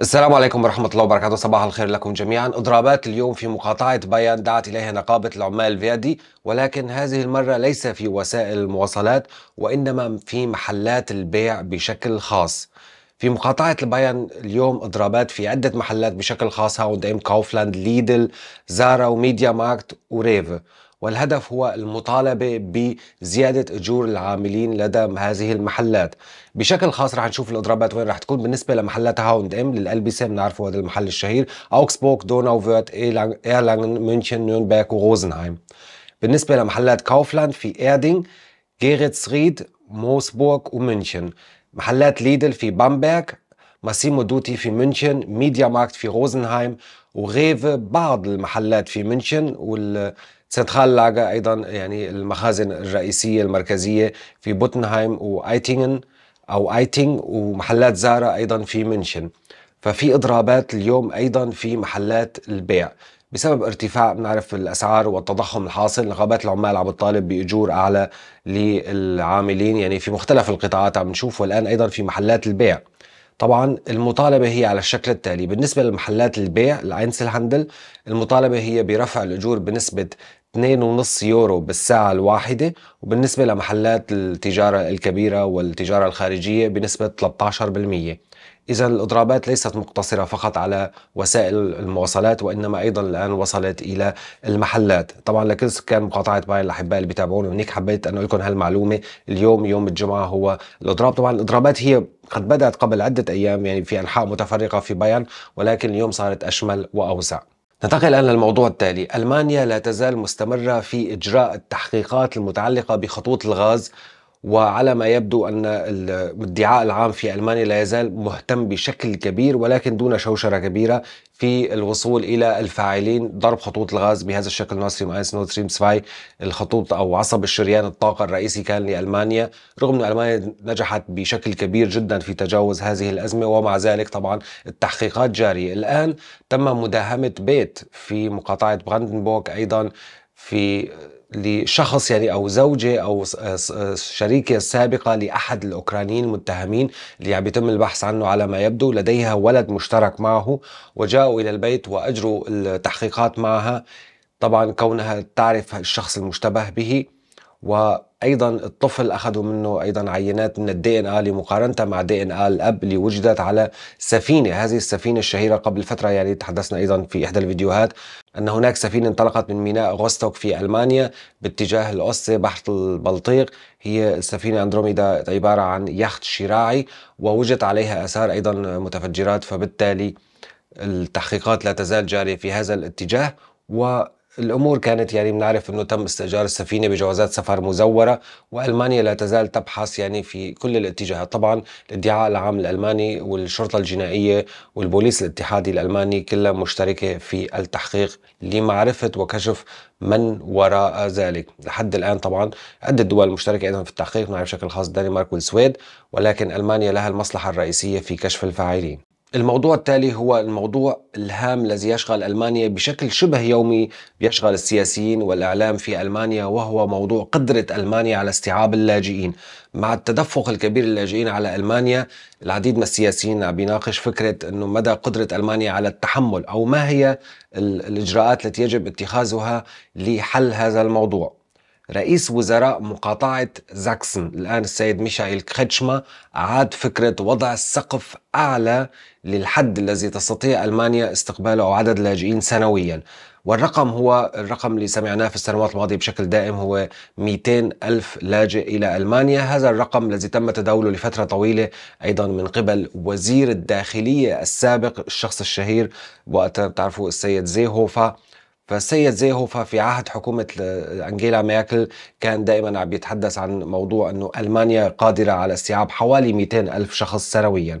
السلام عليكم ورحمة الله وبركاته صباح الخير لكم جميعا إضرابات اليوم في مقاطعة بيان دعت إليها نقابة العمال الفيادي ولكن هذه المرة ليس في وسائل المواصلات وإنما في محلات البيع بشكل خاص في مقاطعة البيان اليوم إضرابات في عدة محلات بشكل خاص هاوند إم كوفلاند ليدل زارا وميديا ماركت وريف والهدف هو المطالبة بزيادة أجور العاملين لدى هذه المحلات بشكل خاص رح نشوف الإضرابات وين رح تكون بالنسبة لمحلات هاوند إم للألبسة بنعرفوا هذا المحل الشهير أوكسبورغ فيرت إيرلانغن ميونشن نيرنبرغ وروزنهايم بالنسبة لمحلات كاوفلاند في إيردينغ جيرتسريد موسبورغ ومنشن محلات ليدل في بامبرغ ماسيمو دوتي في ميونشن ميديا ماركت في روزنهايم وغيف بعض المحلات في منشن وال سنترال لاجا ايضا يعني المخازن الرئيسيه المركزيه في بوتنهايم وايتينغن او ايتينغ ومحلات زارا ايضا في منشن ففي اضرابات اليوم ايضا في محلات البيع بسبب ارتفاع بنعرف الاسعار والتضخم الحاصل نقابات العمال عم تطالب باجور اعلى للعاملين يعني في مختلف القطاعات عم نشوف والان ايضا في محلات البيع طبعا المطالبة هي على الشكل التالي بالنسبة للمحلات البيع العينسل هاندل المطالبة هي برفع الأجور بنسبة 2.5 يورو بالساعة الواحدة وبالنسبة لمحلات التجارة الكبيرة والتجارة الخارجية بنسبة 13% إذا الإضرابات ليست مقتصرة فقط على وسائل المواصلات وإنما أيضا الآن وصلت إلى المحلات طبعا لكل سكان مقاطعة باي الأحباء اللي بيتابعونا هنيك حبيت أن أقول لكم هالمعلومة اليوم يوم الجمعة هو الإضراب طبعا الإضرابات هي قد بدأت قبل عدة أيام يعني في أنحاء متفرقة في بايرن ولكن اليوم صارت أشمل وأوسع ننتقل الآن للموضوع التالي ألمانيا لا تزال مستمرة في إجراء التحقيقات المتعلقة بخطوط الغاز وعلى ما يبدو أن الادعاء العام في ألمانيا لا يزال مهتم بشكل كبير ولكن دون شوشرة كبيرة في الوصول إلى الفاعلين ضرب خطوط الغاز بهذا الشكل نوستريم 1 نورد ستريم 2 الخطوط أو عصب الشريان الطاقة الرئيسي كان لألمانيا رغم أن ألمانيا نجحت بشكل كبير جدا في تجاوز هذه الأزمة ومع ذلك طبعا التحقيقات جارية الآن تم مداهمة بيت في مقاطعة براندنبورغ أيضا في لشخص يعني او زوجه او شريكه سابقه لاحد الاوكرانيين المتهمين اللي عم يتم البحث عنه على ما يبدو لديها ولد مشترك معه وجاءوا الى البيت واجروا التحقيقات معها طبعا كونها تعرف الشخص المشتبه به و ايضا الطفل اخذوا منه ايضا عينات من الدي ان ا لمقارنه مع دي ان ا الاب اللي وجدت على سفينه هذه السفينه الشهيره قبل فتره يعني تحدثنا ايضا في احدى الفيديوهات ان هناك سفينه انطلقت من ميناء غوستوك في المانيا باتجاه الاوسي بحر البلطيق هي السفينه اندروميدا عباره عن يخت شراعي ووجد عليها اثار ايضا متفجرات فبالتالي التحقيقات لا تزال جاريه في هذا الاتجاه و الأمور كانت يعني بنعرف أنه تم استئجار السفينة بجوازات سفر مزورة وألمانيا لا تزال تبحث يعني في كل الاتجاهات طبعا الادعاء العام الألماني والشرطة الجنائية والبوليس الاتحادي الألماني كلها مشتركة في التحقيق لمعرفة وكشف من وراء ذلك لحد الآن طبعا عدة دول مشتركة أيضا في التحقيق نعرف بشكل خاص الدنمارك والسويد ولكن ألمانيا لها المصلحة الرئيسية في كشف الفاعلين الموضوع التالي هو الموضوع الهام الذي يشغل المانيا بشكل شبه يومي يشغل السياسيين والاعلام في المانيا وهو موضوع قدره المانيا على استيعاب اللاجئين. مع التدفق الكبير للاجئين على المانيا العديد من السياسيين عم يناقش فكره انه مدى قدره المانيا على التحمل او ما هي الاجراءات التي يجب اتخاذها لحل هذا الموضوع. رئيس وزراء مقاطعة زاكسن الآن السيد ميشائيل كريتشما أعاد فكرة وضع السقف أعلى للحد الذي تستطيع ألمانيا استقباله أو عدد اللاجئين سنويا والرقم هو الرقم اللي سمعناه في السنوات الماضية بشكل دائم هو 200 ألف لاجئ إلى ألمانيا هذا الرقم الذي تم تداوله لفترة طويلة أيضا من قبل وزير الداخلية السابق الشخص الشهير وقت تعرفوا السيد زيهوفا فالسيد زيهوفا في عهد حكومة أنجيلا ميركل كان دائما عم يتحدث عن موضوع أنه ألمانيا قادرة على استيعاب حوالي 200 ألف شخص سنويا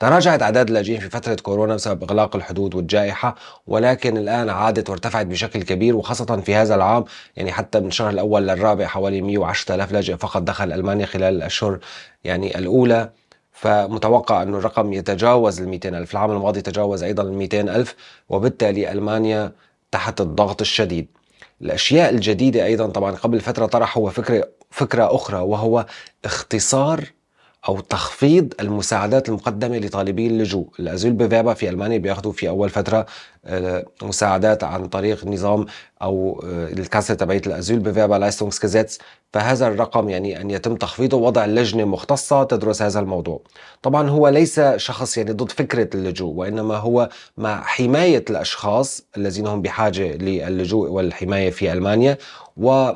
تراجعت أعداد اللاجئين في فترة كورونا بسبب إغلاق الحدود والجائحة ولكن الآن عادت وارتفعت بشكل كبير وخاصة في هذا العام يعني حتى من الشهر الأول للرابع حوالي 110 ألف لاجئ فقط دخل ألمانيا خلال الأشهر يعني الأولى فمتوقع أن الرقم يتجاوز ال 200 ألف العام الماضي تجاوز أيضا ال 200 ألف وبالتالي ألمانيا تحت الضغط الشديد الأشياء الجديدة أيضا طبعا قبل فترة طرح هو فكرة, فكرة أخرى وهو اختصار او تخفيض المساعدات المقدمه لطالبي اللجوء الازول بفيبا في المانيا بياخذوا في اول فتره آه، مساعدات عن طريق نظام او آه، الكاسه تبعت الازول بفيبا لايستونغسكيزيتس فهذا الرقم يعني ان يتم تخفيضه وضع لجنه مختصه تدرس هذا الموضوع طبعا هو ليس شخص يعني ضد فكره اللجوء وانما هو مع حمايه الاشخاص الذين هم بحاجه للجوء والحمايه في المانيا و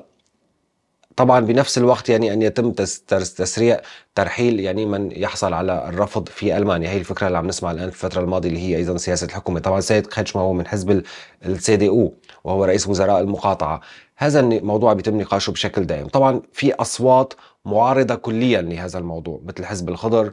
طبعا بنفس الوقت يعني ان يتم تسريع ترحيل يعني من يحصل على الرفض في المانيا هي الفكره اللي عم نسمع الان في الفتره الماضيه اللي هي ايضا سياسه الحكومه طبعا سيد كريتشما هو من حزب السي دي او وهو رئيس وزراء المقاطعه هذا الموضوع بيتم نقاشه بشكل دائم طبعا في اصوات معارضه كليا لهذا الموضوع مثل حزب الخضر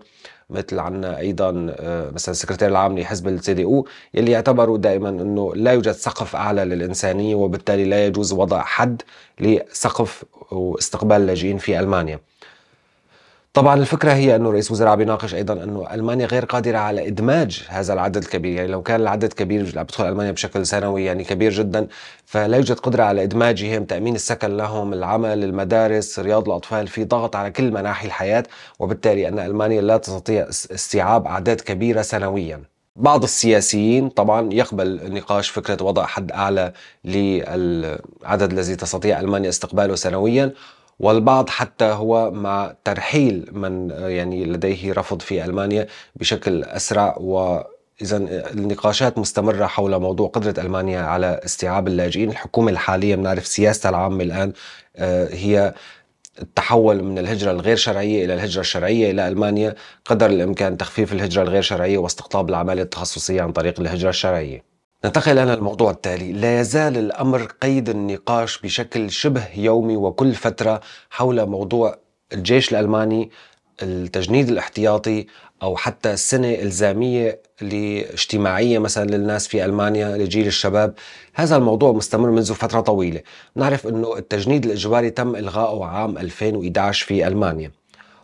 مثل عنا ايضا آه، مثلا السكرتير العام لحزب السي دي او يلي يعتبروا دائما انه لا يوجد سقف اعلى للانسانيه وبالتالي لا يجوز وضع حد لسقف واستقبال اللاجئين في المانيا طبعا الفكره هي انه رئيس وزراء بيناقش ايضا انه المانيا غير قادره على ادماج هذا العدد الكبير يعني لو كان العدد كبير عم بدخل المانيا بشكل سنوي يعني كبير جدا فلا يوجد قدره على ادماجهم تامين السكن لهم العمل المدارس رياض الاطفال في ضغط على كل مناحي الحياه وبالتالي ان المانيا لا تستطيع استيعاب اعداد كبيره سنويا بعض السياسيين طبعا يقبل نقاش فكرة وضع حد أعلى للعدد الذي تستطيع ألمانيا استقباله سنويا والبعض حتى هو مع ترحيل من يعني لديه رفض في ألمانيا بشكل أسرع و إذا النقاشات مستمرة حول موضوع قدرة ألمانيا على استيعاب اللاجئين الحكومة الحالية بنعرف سياستها العامة الآن آه، هي التحول من الهجرة الغير شرعية إلى الهجرة الشرعية إلى ألمانيا قدر الإمكان تخفيف الهجرة الغير شرعية واستقطاب العمالة التخصصية عن طريق الهجرة الشرعية ننتقل الآن للموضوع التالي لا يزال الأمر قيد النقاش بشكل شبه يومي وكل فترة حول موضوع الجيش الألماني التجنيد الاحتياطي أو حتى السنة إلزامية اجتماعية مثلا للناس في ألمانيا لجيل الشباب هذا الموضوع مستمر منذ فترة طويلة نعرف أنه التجنيد الإجباري تم الغائه عام 2011 في ألمانيا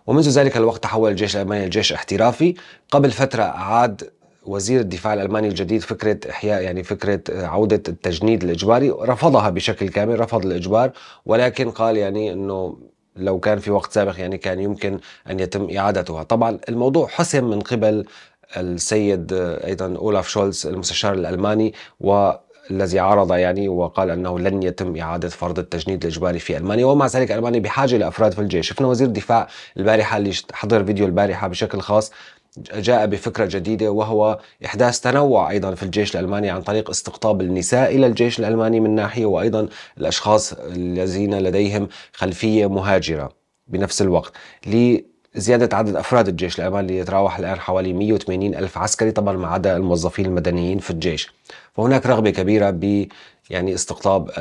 ومنذ ذلك الوقت تحول الجيش الألماني لجيش احترافي قبل فترة أعاد وزير الدفاع الالماني الجديد فكره احياء يعني فكره آه، عوده التجنيد الاجباري رفضها بشكل كامل رفض الاجبار ولكن قال يعني انه لو كان في وقت سابق يعني كان يمكن ان يتم اعادتها طبعا الموضوع حسم من قبل السيد آه، ايضا اولاف شولز المستشار الالماني و الذي عارض يعني وقال انه لن يتم اعاده فرض التجنيد الاجباري في المانيا ومع ذلك المانيا بحاجه لافراد في الجيش، شفنا وزير الدفاع البارحه اللي حضر فيديو البارحه بشكل خاص جاء بفكرة جديدة وهو إحداث تنوع أيضا في الجيش الألماني عن طريق استقطاب النساء إلى الجيش الألماني من ناحية وأيضا الأشخاص الذين لديهم خلفية مهاجرة بنفس الوقت زيادة عدد أفراد الجيش الألماني اللي يتراوح الآن حوالي 180 ألف عسكري طبعا ما عدا الموظفين المدنيين في الجيش فهناك رغبة كبيرة ب يعني استقطاب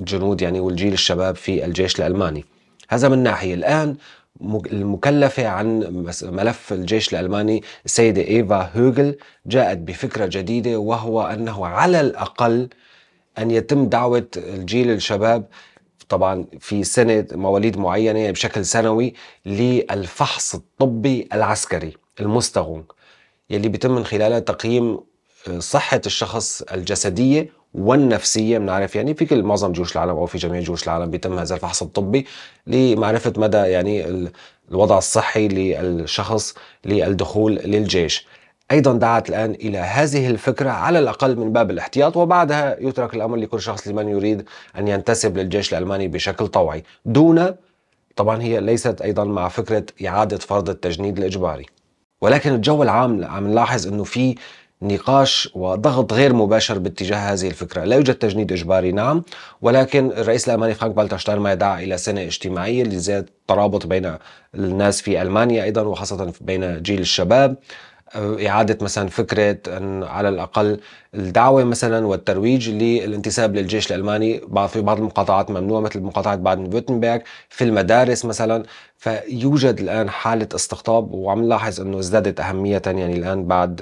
الجنود يعني والجيل الشباب في الجيش الألماني هذا من ناحية الآن المكلفة عن ملف الجيش الألماني السيدة إيفا هوغل جاءت بفكرة جديدة وهو أنه على الأقل أن يتم دعوة الجيل الشباب طبعا في سنة مواليد معينة بشكل سنوي للفحص الطبي العسكري المستغون يلي بيتم من خلاله تقييم آه، صحة الشخص الجسدية والنفسيه بنعرف يعني في كل معظم جيوش العالم او في جميع جيوش العالم بيتم هذا الفحص الطبي لمعرفه مدى يعني الوضع الصحي للشخص للدخول للجيش. ايضا دعت الان الى هذه الفكره على الاقل من باب الاحتياط وبعدها يترك الامر لكل شخص لمن يريد ان ينتسب للجيش الالماني بشكل طوعي دون طبعا هي ليست ايضا مع فكره اعاده فرض التجنيد الاجباري. ولكن الجو العام عم نلاحظ انه في نقاش وضغط غير مباشر باتجاه هذه الفكرة لا يوجد تجنيد إجباري نعم ولكن الرئيس الألماني فرانك بالتشتاين ما يدعى إلى سنة اجتماعية لزيادة الترابط بين الناس في ألمانيا أيضا وخاصة بين جيل الشباب إعادة مثلا فكرة أن على الأقل الدعوة مثلا والترويج للانتساب للجيش الألماني في بعض المقاطعات ممنوعة مثل مقاطعة بادن فيرتنبرغ في المدارس مثلا فيوجد الآن حالة استقطاب وعم نلاحظ أنه ازدادت أهمية يعني الآن بعد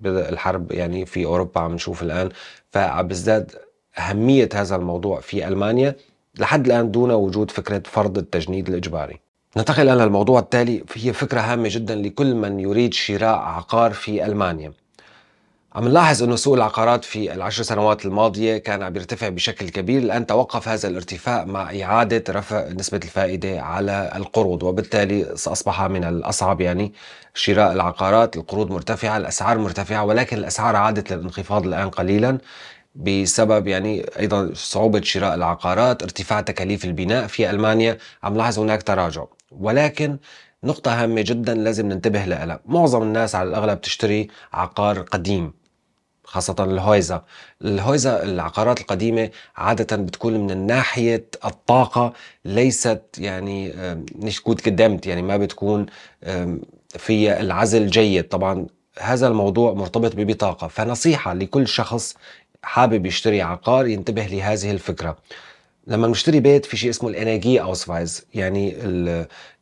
بدء الحرب يعني في أوروبا عم نشوف الآن فعم ازداد أهمية هذا الموضوع في ألمانيا لحد الآن دون وجود فكرة فرض التجنيد الإجباري ننتقل الى الموضوع التالي هي فكره هامه جدا لكل من يريد شراء عقار في المانيا. عم نلاحظ انه سوق العقارات في العشر سنوات الماضيه كان عم يرتفع بشكل كبير الان توقف هذا الارتفاع مع اعاده رفع نسبه الفائده على القروض وبالتالي اصبح من الاصعب يعني شراء العقارات، القروض مرتفعه، الاسعار مرتفعه ولكن الاسعار عادت للانخفاض الان قليلا بسبب يعني ايضا صعوبه شراء العقارات، ارتفاع تكاليف البناء في المانيا، عم لاحظ هناك تراجع، ولكن نقطة هامة جدا لازم ننتبه لها، معظم الناس على الاغلب تشتري عقار قديم خاصة الهويزا الهويزا العقارات القديمة عادة بتكون من ناحية الطاقة ليست يعني مش قدمت يعني ما بتكون فيها العزل جيد طبعا هذا الموضوع مرتبط ببطاقة فنصيحة لكل شخص حابب يشتري عقار ينتبه لهذه الفكره لما نشتري بيت في شيء اسمه الانرجي اوسفايز يعني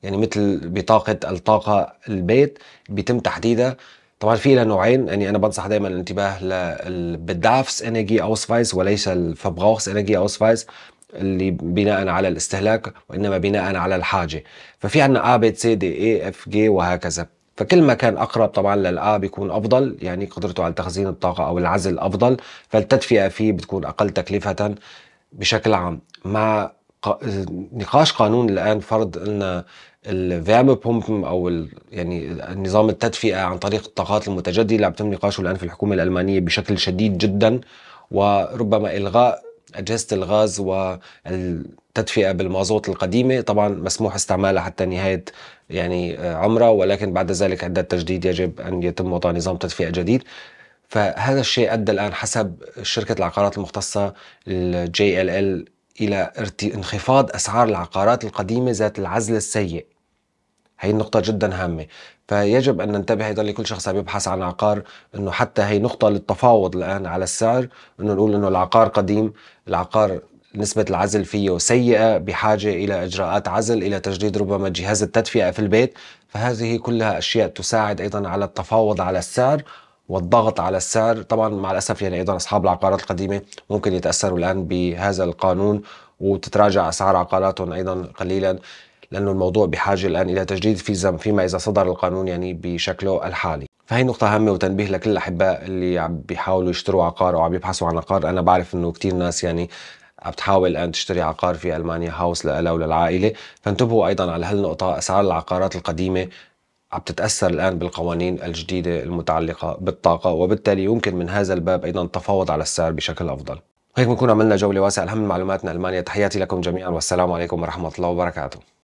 يعني مثل بطاقه الطاقه البيت بيتم تحديدها طبعا في لها نوعين يعني انا بنصح دائما الانتباه للبدافس انرجي اوسفايز وليس الفبغوخس انرجي اوسفايز اللي بناء على الاستهلاك وانما بناء على الحاجه ففي عندنا ا ب سي دي اي اف جي وهكذا فكل ما كان اقرب طبعا للأ بيكون افضل يعني قدرته على تخزين الطاقه او العزل افضل فالتدفئه فيه بتكون اقل تكلفه بشكل عام مع نقاش قانون الان فرض ان الفيرم بومب او يعني نظام التدفئه عن طريق الطاقات المتجدده عم يتم نقاشه الان في الحكومه الالمانيه بشكل شديد جدا وربما الغاء أجهزة الغاز والتدفئة بالمازوت القديمة طبعا مسموح استعمالها حتى نهاية يعني آه، عمرها ولكن بعد ذلك عند التجديد يجب أن يتم وضع نظام تدفئة جديد فهذا الشيء أدى الآن حسب شركة العقارات المختصة الجي ال ال إلى انخفاض أسعار العقارات القديمة ذات العزل السيء هي النقطة جدا هامة فيجب أن ننتبه أيضا لكل شخص عم يبحث عن عقار أنه حتى هي نقطة للتفاوض الآن على السعر أنه نقول أنه العقار قديم العقار نسبة العزل فيه سيئة بحاجة إلى إجراءات عزل إلى تجديد ربما جهاز التدفئة في البيت فهذه كلها أشياء تساعد أيضا على التفاوض على السعر والضغط على السعر طبعا مع الأسف يعني أيضا أصحاب العقارات القديمة ممكن يتأثروا الآن بهذا القانون وتتراجع أسعار عقاراتهم أيضا قليلا لأنه الموضوع بحاجة الآن إلى تجديد فيزا فيما إذا صدر القانون يعني بشكله الحالي فهي نقطة هامة وتنبيه لكل الأحباء اللي عم بيحاولوا يشتروا عقار أو عم يبحثوا عن عقار أنا بعرف إنه كتير ناس يعني عم تحاول الآن تشتري عقار في المانيا هاوس لها وللعائله فانتبهوا ايضا على هالنقطه اسعار العقارات القديمه عم تتاثر الان بالقوانين الجديده المتعلقه بالطاقه وبالتالي يمكن من هذا الباب ايضا التفاوض على السعر بشكل افضل هيك بنكون عملنا جوله واسعه اهم معلوماتنا المانيا تحياتي لكم جميعا والسلام عليكم ورحمه الله وبركاته